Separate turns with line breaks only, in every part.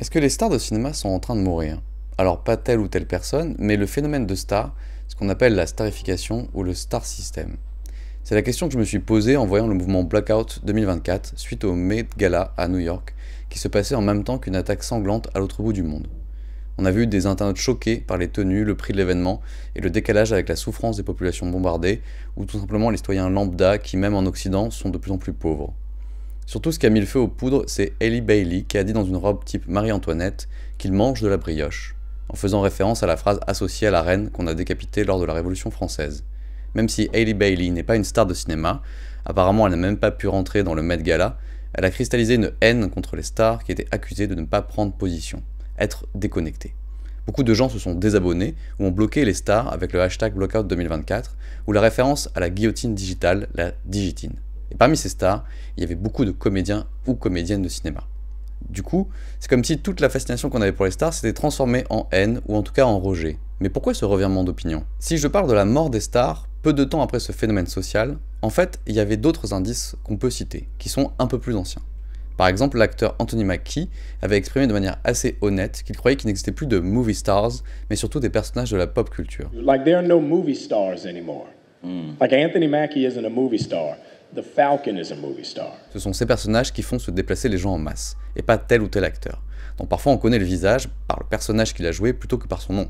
Est-ce que les stars de cinéma sont en train de mourir Alors pas telle ou telle personne, mais le phénomène de star, ce qu'on appelle la starification ou le star system. C'est la question que je me suis posée en voyant le mouvement Blackout 2024 suite au Met Gala à New York, qui se passait en même temps qu'une attaque sanglante à l'autre bout du monde. On a vu des internautes choqués par les tenues, le prix de l'événement et le décalage avec la souffrance des populations bombardées, ou tout simplement les citoyens lambda qui, même en Occident, sont de plus en plus pauvres. Surtout ce qui a mis le feu aux poudres, c'est Ellie Bailey qui a dit dans une robe type Marie-Antoinette qu'il mange de la brioche, en faisant référence à la phrase associée à la reine qu'on a décapitée lors de la Révolution française. Même si ellie Bailey n'est pas une star de cinéma, apparemment elle n'a même pas pu rentrer dans le Met Gala, elle a cristallisé une haine contre les stars qui étaient accusées de ne pas prendre position, être déconnectées. Beaucoup de gens se sont désabonnés ou ont bloqué les stars avec le hashtag Blockout 2024 ou la référence à la guillotine digitale, la digitine. Et parmi ces stars, il y avait beaucoup de comédiens ou comédiennes de cinéma. Du coup, c'est comme si toute la fascination qu'on avait pour les stars s'était transformée en haine ou en tout cas en rejet. Mais pourquoi ce revirement d'opinion Si je parle de la mort des stars, peu de temps après ce phénomène social, en fait, il y avait d'autres indices qu'on peut citer, qui sont un peu plus anciens. Par exemple, l'acteur Anthony Mackie avait exprimé de manière assez honnête qu'il croyait qu'il n'existait plus de movie stars, mais surtout des personnages de la pop culture. movie stars hmm. Anthony Mackie movie star. Ce sont ces personnages qui font se déplacer les gens en masse, et pas tel ou tel acteur, dont parfois on connaît le visage par le personnage qu'il a joué plutôt que par son nom.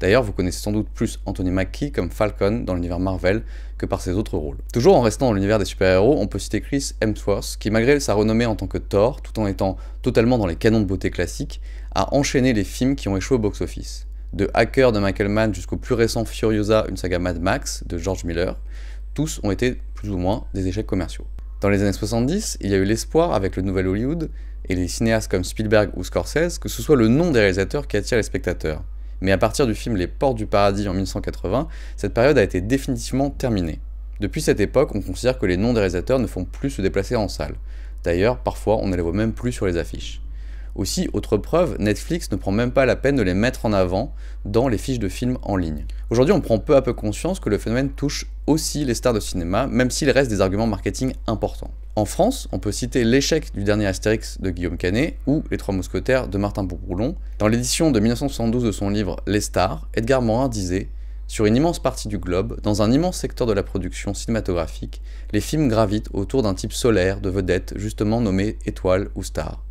D'ailleurs, vous connaissez sans doute plus Anthony Mackie comme Falcon dans l'univers Marvel que par ses autres rôles. Toujours en restant dans l'univers des super-héros, on peut citer Chris Hemsworth, qui malgré sa renommée en tant que Thor, tout en étant totalement dans les canons de beauté classiques, a enchaîné les films qui ont échoué au box-office. De Hacker de Michael Mann jusqu'au plus récent Furiosa, une saga Mad Max de George Miller, tous ont été ou moins des échecs commerciaux. Dans les années 70, il y a eu l'espoir avec le nouvel Hollywood et les cinéastes comme Spielberg ou Scorsese que ce soit le nom des réalisateurs qui attire les spectateurs. Mais à partir du film Les Portes du Paradis en 1980, cette période a été définitivement terminée. Depuis cette époque, on considère que les noms des réalisateurs ne font plus se déplacer en salle. D'ailleurs, parfois, on ne les voit même plus sur les affiches. Aussi, autre preuve, Netflix ne prend même pas la peine de les mettre en avant dans les fiches de films en ligne. Aujourd'hui, on prend peu à peu conscience que le phénomène touche aussi les stars de cinéma, même s'il reste des arguments marketing importants. En France, on peut citer l'échec du dernier Astérix de Guillaume Canet ou Les Trois Mousquetaires de Martin Bourboulon. Dans l'édition de 1972 de son livre Les Stars, Edgar Morin disait sur une immense partie du globe, dans un immense secteur de la production cinématographique, les films gravitent autour d'un type solaire de vedette, justement nommé étoile ou star. »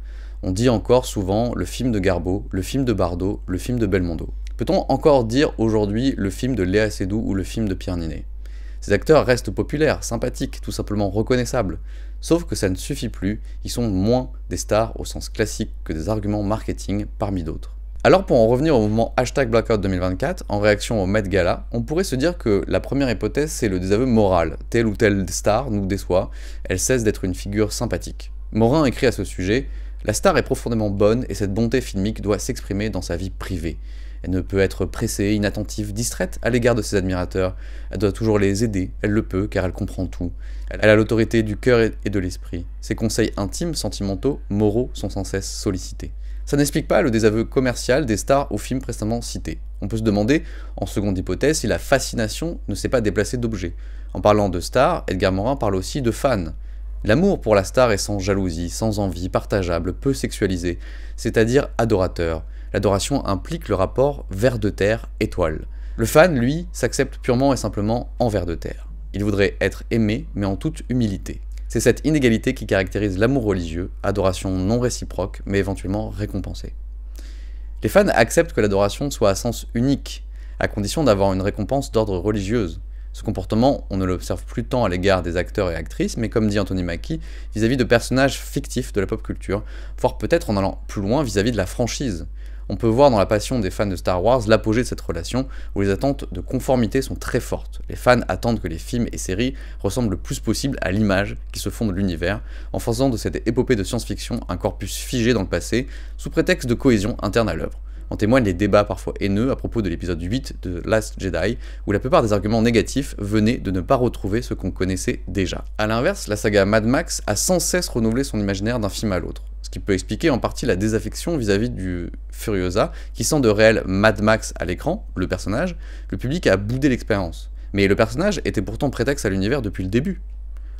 On dit encore souvent le film de Garbo, le film de Bardot, le film de Belmondo. Peut-on encore dire aujourd'hui le film de Léa Seydoux ou le film de Pierre Ninet Ces acteurs restent populaires, sympathiques, tout simplement reconnaissables. Sauf que ça ne suffit plus, ils sont moins des stars au sens classique que des arguments marketing parmi d'autres. Alors pour en revenir au mouvement hashtag Blackout 2024, en réaction au Met Gala, on pourrait se dire que la première hypothèse c'est le désaveu moral. Telle ou telle star nous déçoit, elle cesse d'être une figure sympathique. Morin écrit à ce sujet la star est profondément bonne et cette bonté filmique doit s'exprimer dans sa vie privée. Elle ne peut être pressée, inattentive, distraite à l'égard de ses admirateurs. Elle doit toujours les aider, elle le peut car elle comprend tout. Elle a l'autorité du cœur et de l'esprit. Ses conseils intimes, sentimentaux, moraux sont sans cesse sollicités. Ça n'explique pas le désaveu commercial des stars aux films précédemment cités. On peut se demander, en seconde hypothèse, si la fascination ne s'est pas déplacée d'objet. En parlant de stars, Edgar Morin parle aussi de fans. L'amour pour la star est sans jalousie, sans envie, partageable, peu sexualisé, c'est-à-dire adorateur. L'adoration implique le rapport vers de terre, étoile. Le fan, lui, s'accepte purement et simplement en vers de terre. Il voudrait être aimé, mais en toute humilité. C'est cette inégalité qui caractérise l'amour religieux, adoration non réciproque, mais éventuellement récompensée. Les fans acceptent que l'adoration soit à sens unique, à condition d'avoir une récompense d'ordre religieuse. Ce comportement, on ne l'observe plus tant à l'égard des acteurs et actrices, mais comme dit Anthony Mackie, vis-à-vis de personnages fictifs de la pop culture, fort peut-être en allant plus loin vis-à-vis de la franchise. On peut voir dans la passion des fans de Star Wars l'apogée de cette relation, où les attentes de conformité sont très fortes. Les fans attendent que les films et séries ressemblent le plus possible à l'image qui se fond de l'univers, en faisant de cette épopée de science-fiction un corpus figé dans le passé, sous prétexte de cohésion interne à l'œuvre. En témoignent les débats parfois haineux à propos de l'épisode 8 de Last Jedi, où la plupart des arguments négatifs venaient de ne pas retrouver ce qu'on connaissait déjà. A l'inverse, la saga Mad Max a sans cesse renouvelé son imaginaire d'un film à l'autre ce qui peut expliquer en partie la désaffection vis-à-vis -vis du Furiosa, qui sent de réel Mad Max à l'écran, le personnage, le public a boudé l'expérience. Mais le personnage était pourtant prétexte à l'univers depuis le début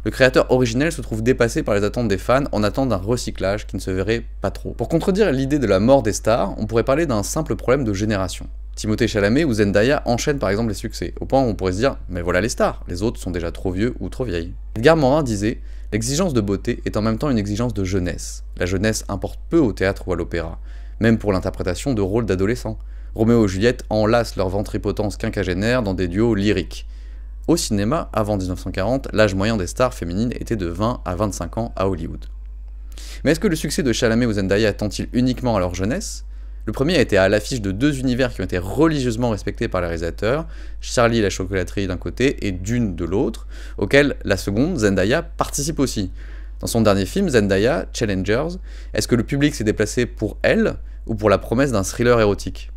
le créateur originel se trouve dépassé par les attentes des fans en attente d'un recyclage qui ne se verrait pas trop. Pour contredire l'idée de la mort des stars, on pourrait parler d'un simple problème de génération. Timothée Chalamet ou Zendaya enchaînent par exemple les succès, au point où on pourrait se dire mais voilà les stars, les autres sont déjà trop vieux ou trop vieilles. Edgar Morin disait L'exigence de beauté est en même temps une exigence de jeunesse. La jeunesse importe peu au théâtre ou à l'opéra, même pour l'interprétation de rôles d'adolescents. Roméo et Juliette enlacent leur ventripotence quinquagénaire dans des duos lyriques. Au cinéma, avant 1940, l'âge moyen des stars féminines était de 20 à 25 ans à Hollywood. Mais est-ce que le succès de Chalamet ou Zendaya attend-il uniquement à leur jeunesse Le premier a été à l'affiche de deux univers qui ont été religieusement respectés par les réalisateurs, Charlie et la chocolaterie d'un côté et Dune de l'autre, auquel la seconde, Zendaya, participe aussi. Dans son dernier film, Zendaya, Challengers, est-ce que le public s'est déplacé pour elle ou pour la promesse d'un thriller érotique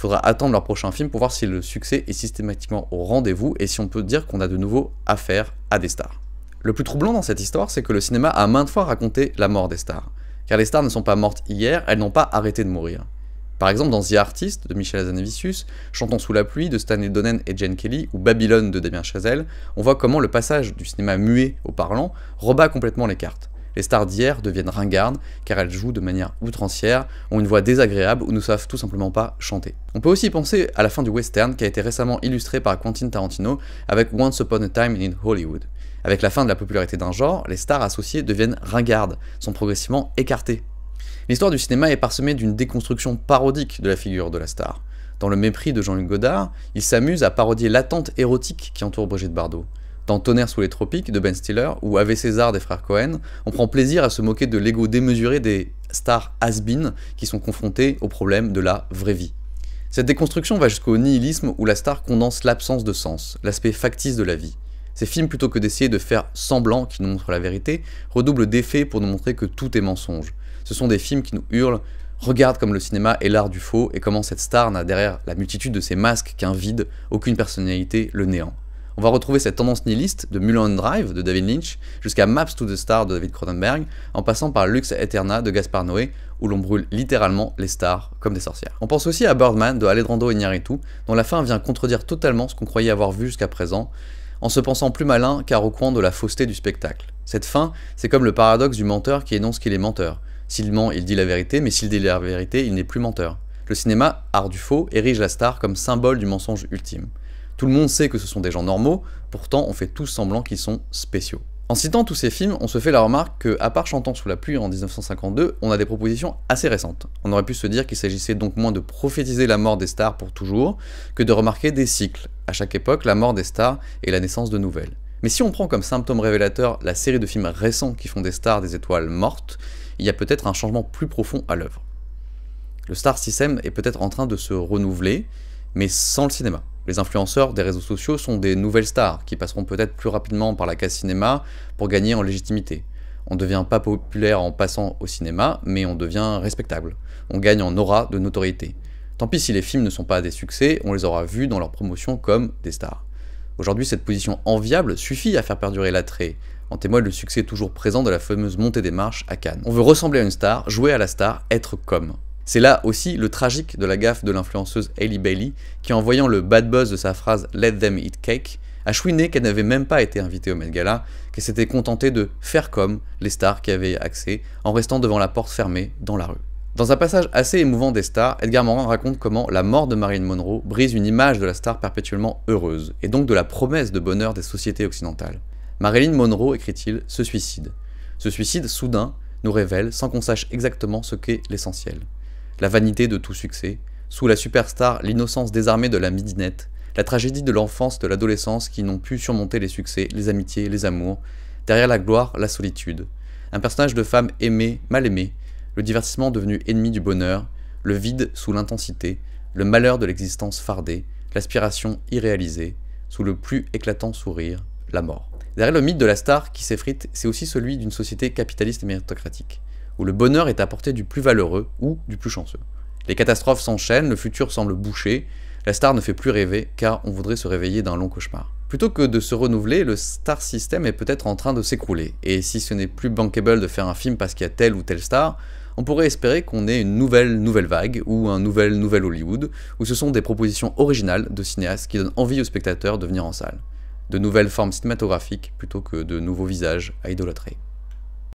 il faudra attendre leur prochain film pour voir si le succès est systématiquement au rendez-vous et si on peut dire qu'on a de nouveau affaire à des stars. Le plus troublant dans cette histoire, c'est que le cinéma a maintes fois raconté la mort des stars. Car les stars ne sont pas mortes hier, elles n'ont pas arrêté de mourir. Par exemple, dans The Artist de Michel Hazanavicius, Chantons sous la pluie de Stanley Donen et Jane Kelly, ou Babylone de Damien Chazelle, on voit comment le passage du cinéma muet au parlant rebat complètement les cartes. Les stars d'hier deviennent ringardes car elles jouent de manière outrancière, ont une voix désagréable ou ne savent tout simplement pas chanter. On peut aussi penser à la fin du western qui a été récemment illustrée par Quentin Tarantino avec Once Upon a Time in Hollywood. Avec la fin de la popularité d'un genre, les stars associées deviennent ringardes, sont progressivement écartées. L'histoire du cinéma est parsemée d'une déconstruction parodique de la figure de la star. Dans le mépris de Jean-Luc Godard, il s'amuse à parodier l'attente érotique qui entoure Brigitte Bardot dans Tonnerre sous les tropiques de Ben Stiller ou Avec César des frères Cohen, on prend plaisir à se moquer de l'ego démesuré des stars has qui sont confrontées au problème de la vraie vie. Cette déconstruction va jusqu'au nihilisme où la star condense l'absence de sens, l'aspect factice de la vie. Ces films, plutôt que d'essayer de faire semblant qu'ils nous montrent la vérité, redoublent d'effets pour nous montrer que tout est mensonge. Ce sont des films qui nous hurlent Regarde comme le cinéma est l'art du faux et comment cette star n'a derrière la multitude de ses masques qu'un vide, aucune personnalité, le néant. On va retrouver cette tendance nihiliste de Mulan Drive de David Lynch jusqu'à Maps to the Star de David Cronenberg, en passant par Lux Eterna de Gaspard Noé, où l'on brûle littéralement les stars comme des sorcières. On pense aussi à Birdman de Alejandro Iñárritu, dont la fin vient contredire totalement ce qu'on croyait avoir vu jusqu'à présent, en se pensant plus malin car au coin de la fausseté du spectacle. Cette fin, c'est comme le paradoxe du menteur qui énonce qu'il est menteur. S'il ment, il dit la vérité, mais s'il dit la vérité, il n'est plus menteur. Le cinéma, art du faux, érige la star comme symbole du mensonge ultime. Tout le monde sait que ce sont des gens normaux, pourtant on fait tous semblant qu'ils sont spéciaux. En citant tous ces films, on se fait la remarque que, à part Chantant sous la pluie en 1952, on a des propositions assez récentes. On aurait pu se dire qu'il s'agissait donc moins de prophétiser la mort des stars pour toujours, que de remarquer des cycles. À chaque époque, la mort des stars et la naissance de nouvelles. Mais si on prend comme symptôme révélateur la série de films récents qui font des stars des étoiles mortes, il y a peut-être un changement plus profond à l'œuvre. Le star system est peut-être en train de se renouveler, mais sans le cinéma. Les influenceurs des réseaux sociaux sont des nouvelles stars qui passeront peut-être plus rapidement par la case cinéma pour gagner en légitimité. On ne devient pas populaire en passant au cinéma, mais on devient respectable. On gagne en aura de notoriété. Tant pis si les films ne sont pas des succès, on les aura vus dans leur promotion comme des stars. Aujourd'hui, cette position enviable suffit à faire perdurer l'attrait. En témoigne le succès toujours présent de la fameuse montée des marches à Cannes. On veut ressembler à une star, jouer à la star, être comme. C'est là aussi le tragique de la gaffe de l'influenceuse Hailey Bailey, qui en voyant le bad buzz de sa phrase Let them eat cake, a chouiné qu'elle n'avait même pas été invitée au Met Gala, qu'elle s'était contentée de faire comme les stars qui avaient accès en restant devant la porte fermée dans la rue. Dans un passage assez émouvant des stars, Edgar Morin raconte comment la mort de Marilyn Monroe brise une image de la star perpétuellement heureuse, et donc de la promesse de bonheur des sociétés occidentales. Marilyn Monroe, écrit-il, se suicide. Ce suicide soudain nous révèle, sans qu'on sache exactement ce qu'est l'essentiel la vanité de tout succès, sous la superstar l'innocence désarmée de la midinette, la tragédie de l'enfance, de l'adolescence qui n'ont pu surmonter les succès, les amitiés, les amours, derrière la gloire, la solitude. Un personnage de femme aimée, mal aimée, le divertissement devenu ennemi du bonheur, le vide sous l'intensité, le malheur de l'existence fardée, l'aspiration irréalisée, sous le plus éclatant sourire, la mort. Derrière le mythe de la star qui s'effrite, c'est aussi celui d'une société capitaliste et méritocratique où le bonheur est apporté du plus valeureux ou du plus chanceux. Les catastrophes s'enchaînent, le futur semble bouché, la star ne fait plus rêver car on voudrait se réveiller d'un long cauchemar. Plutôt que de se renouveler, le star system est peut-être en train de s'écrouler, et si ce n'est plus bankable de faire un film parce qu'il y a telle ou telle star, on pourrait espérer qu'on ait une nouvelle nouvelle vague, ou un nouvel nouvel Hollywood, où ce sont des propositions originales de cinéastes qui donnent envie aux spectateurs de venir en salle. De nouvelles formes cinématographiques plutôt que de nouveaux visages à idolâtrer.